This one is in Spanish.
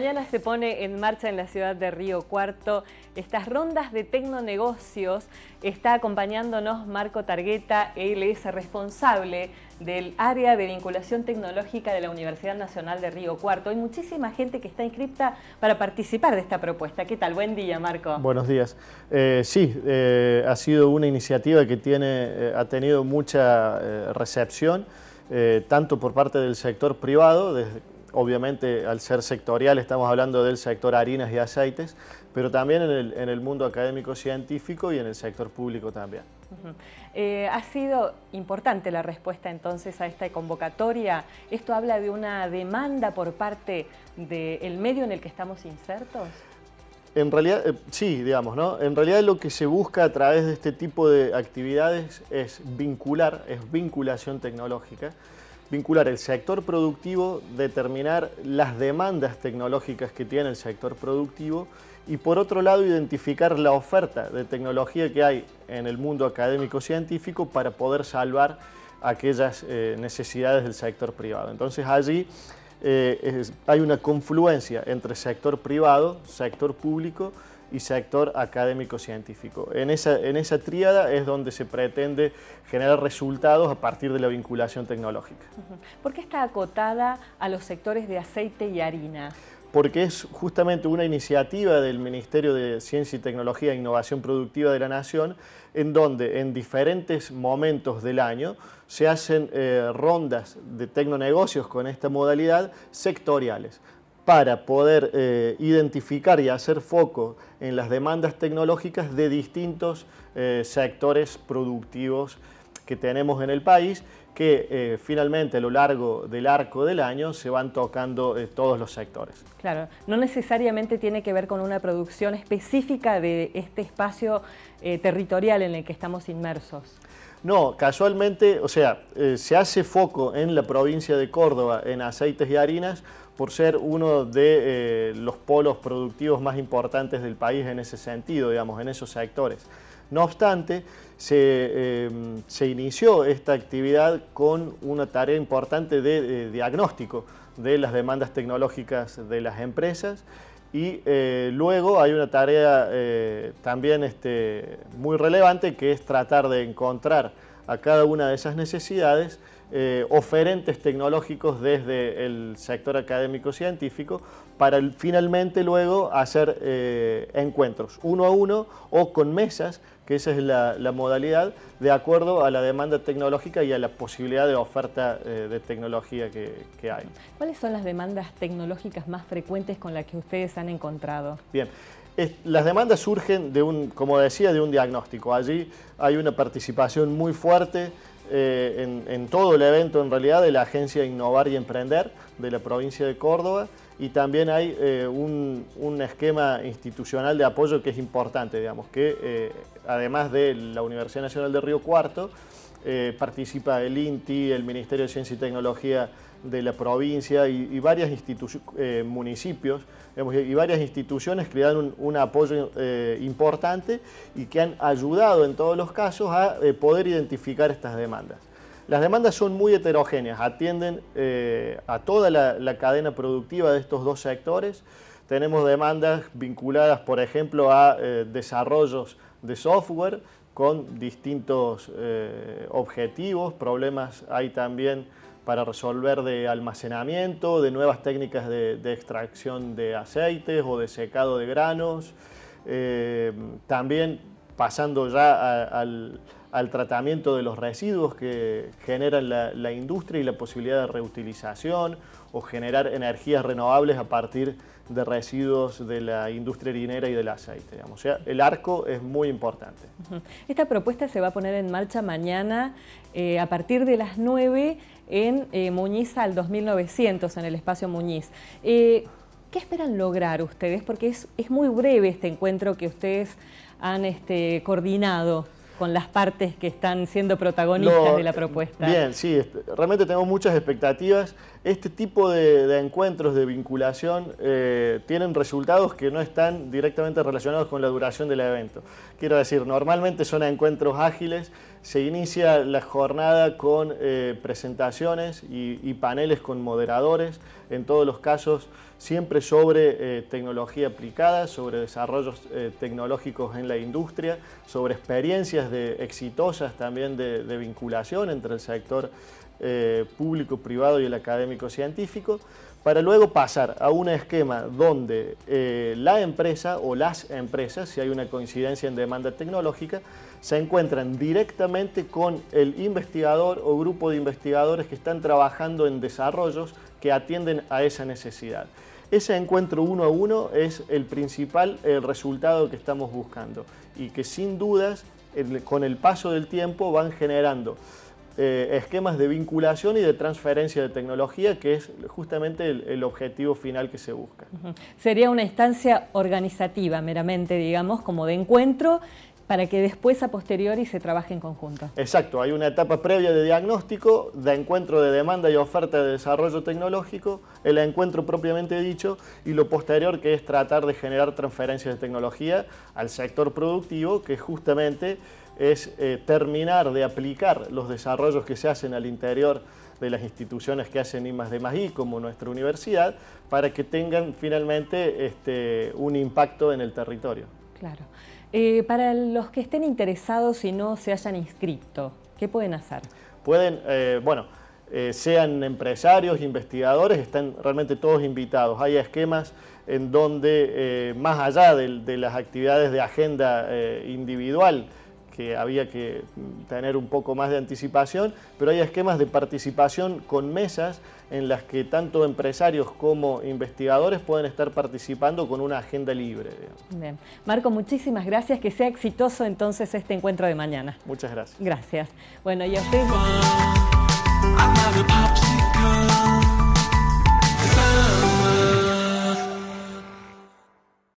mañana se pone en marcha en la ciudad de Río Cuarto estas rondas de tecnonegocios. Está acompañándonos Marco Targueta, él es responsable del área de vinculación tecnológica de la Universidad Nacional de Río Cuarto. Hay muchísima gente que está inscripta para participar de esta propuesta. ¿Qué tal? Buen día, Marco. Buenos días. Eh, sí, eh, ha sido una iniciativa que tiene, eh, ha tenido mucha recepción. tanto por parte del sector privado, desde, obviamente al ser sectorial estamos hablando del sector harinas y aceites, pero también en el, mundo académico científico y en el sector público también. Eh, ha sido importante la respuesta entonces a esta convocatoria. ¿Esto habla de una demanda por parte del medio en el que estamos insertos? En realidad, eh, sí, digamos, ¿no? En realidad lo que se busca a través de este tipo de actividades es vincular, es vinculación tecnológica vincular el sector productivo, determinar las demandas tecnológicas que tiene el sector productivo y por otro lado identificar la oferta de tecnología que hay en el mundo académico-científico para poder salvar aquellas eh, necesidades del sector privado. Entonces allí eh, hay una confluencia entre sector privado, sector público, y sector académico-científico. En esa, en esa tríada es donde se pretende generar resultados a partir de la vinculación tecnológica. ¿Por qué está acotada a los sectores de aceite y harina? porque es justamente una iniciativa del Ministerio de Ciencia y Tecnología e Innovación Productiva de la Nación, en donde en diferentes momentos del año se hacen eh, rondas de tecnonegocios con esta modalidad sectoriales para poder eh, identificar y hacer foco en las demandas tecnológicas de distintos eh, sectores productivos que tenemos en el país, que eh, finalmente a lo largo del arco del año se van tocando todos los sectores. Claro, no necesariamente tiene que ver con una producción específica de este espacio territorial en el que estamos inmersos. No, casualmente, o sea, se hace foco en la provincia de Córdoba en aceites y harinas por ser uno de eh, los polos productivos más importantes del país en ese sentido, digamos, en esos sectores. No obstante, se, eh, inició esta actividad con una tarea importante de, eh, diagnóstico de las demandas tecnológicas de las empresas y luego hay una tarea también este, muy relevante que es tratar de encontrar a cada una de esas necesidades eh, oferentes tecnológicos desde el sector académico-científico para finalmente luego hacer eh, encuentros uno a uno o con mesas, que esa es la, modalidad, de acuerdo a la demanda tecnológica y a la posibilidad de oferta eh, de tecnología que, hay. ¿Cuáles son las demandas tecnológicas más frecuentes con las que ustedes han encontrado? Bien. las demandas surgen, de un, como decía, de un diagnóstico. Allí hay una participación muy fuerte eh, en, todo el evento en realidad de la Agencia Innovar y Emprender de la provincia de Córdoba y también hay eh, un, esquema institucional de apoyo que es importante, digamos, que eh, además de la Universidad Nacional de Río Cuarto, participa el INTI, el Ministerio de Ciencia y Tecnología de la provincia y, varias eh, municipios y varias instituciones que dan un, apoyo eh, importante y que han ayudado en todos los casos a eh, poder identificar estas demandas. Las demandas son muy heterogéneas, atienden a toda la, cadena productiva de estos dos sectores. Tenemos demandas vinculadas, por ejemplo, a desarrollos de software, con distintos eh, objetivos, problemas hay también para resolver de almacenamiento, de nuevas técnicas de, extracción de aceites o de secado de granos, eh, también pasando ya al, al tratamiento de los residuos que generan la, industria y la posibilidad de reutilización o generar energías renovables a partir de residuos de la industria harinera y del aceite. O sea, el arco es muy importante. Esta propuesta se va a poner en marcha mañana eh, a partir de las 9 en eh, Muñiz al 2900, en el espacio Muñiz. Eh, ¿Qué esperan lograr ustedes? Porque es, muy breve este encuentro que ustedes han este, coordinado con las partes que están siendo protagonistas de la propuesta. Bien, sí, realmente tenemos muchas expectativas. Este tipo de, encuentros, de vinculación, eh, tienen resultados que no están directamente relacionados con la duración del evento. Quiero decir, normalmente son encuentros ágiles se inicia la jornada con eh, presentaciones y, paneles con moderadores, en todos los casos siempre sobre eh, tecnología aplicada, sobre desarrollos eh, tecnológicos en la industria, sobre experiencias de, exitosas también de, de vinculación entre el sector eh, público-privado y el académico-científico, para luego pasar a un esquema donde eh, la empresa o las empresas, si hay una coincidencia en demanda tecnológica, se encuentran directamente con el investigador o grupo de investigadores que están trabajando en desarrollos que atienden a esa necesidad. Ese encuentro uno a uno es el principal el resultado que estamos buscando y que sin dudas con el paso del tiempo van generando eh, esquemas de vinculación y de transferencia de tecnología, que es justamente el, objetivo final que se busca. Sería una instancia organizativa meramente, digamos, como de encuentro para que después a posteriori se trabaje en conjunto. Exacto, hay una etapa previa de diagnóstico, de encuentro de demanda y oferta de desarrollo tecnológico, el encuentro propiamente dicho y lo posterior que es tratar de generar transferencias de tecnología al sector productivo, que justamente es eh, terminar de aplicar los desarrollos que se hacen al interior de las instituciones que hacen I más de como nuestra universidad, para que tengan finalmente este, un impacto en el territorio. Claro. Eh, para los que estén interesados y no se hayan inscrito, ¿qué pueden hacer? Pueden, eh, bueno, sean empresarios, investigadores, están realmente todos invitados. Hay esquemas en donde, más allá de, las actividades de agenda individual, que había que tener un poco más de anticipación, pero hay esquemas de participación con mesas en las que tanto empresarios como investigadores pueden estar participando con una agenda libre. Bien. Marco, muchísimas gracias, que sea exitoso entonces este encuentro de mañana. Muchas gracias. Gracias. Bueno, y a ustedes...